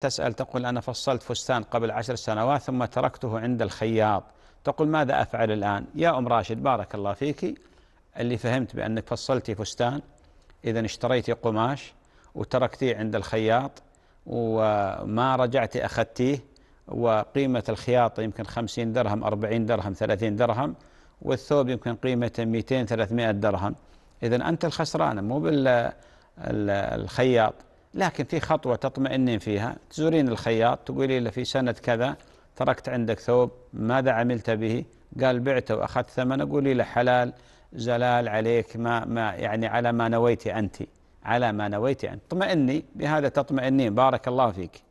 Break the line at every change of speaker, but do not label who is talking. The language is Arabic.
تسأل تقول أنا فصلت فستان قبل عشر سنوات ثم تركته عند الخياط تقول ماذا أفعل الآن يا أم راشد بارك الله فيك اللي فهمت بأنك فصلتي فستان إذا اشتريتي قماش وتركتيه عند الخياط وما رجعتي أخذتيه وقيمة الخياط يمكن خمسين درهم أربعين درهم ثلاثين درهم والثوب يمكن قيمته 200 300 درهم إذا أنت الخسرانة مو بالخياط لكن في خطوة تطمئنين فيها تزورين الخياط تقولي له في سنة كذا تركت عندك ثوب ماذا عملت به قال بعته وأخذت ثمنه قولي له حلال زلال عليك ما, ما يعني على ما نويت أنت على ما نويت أنت اطمئني بهذا تطمئنين بارك الله فيك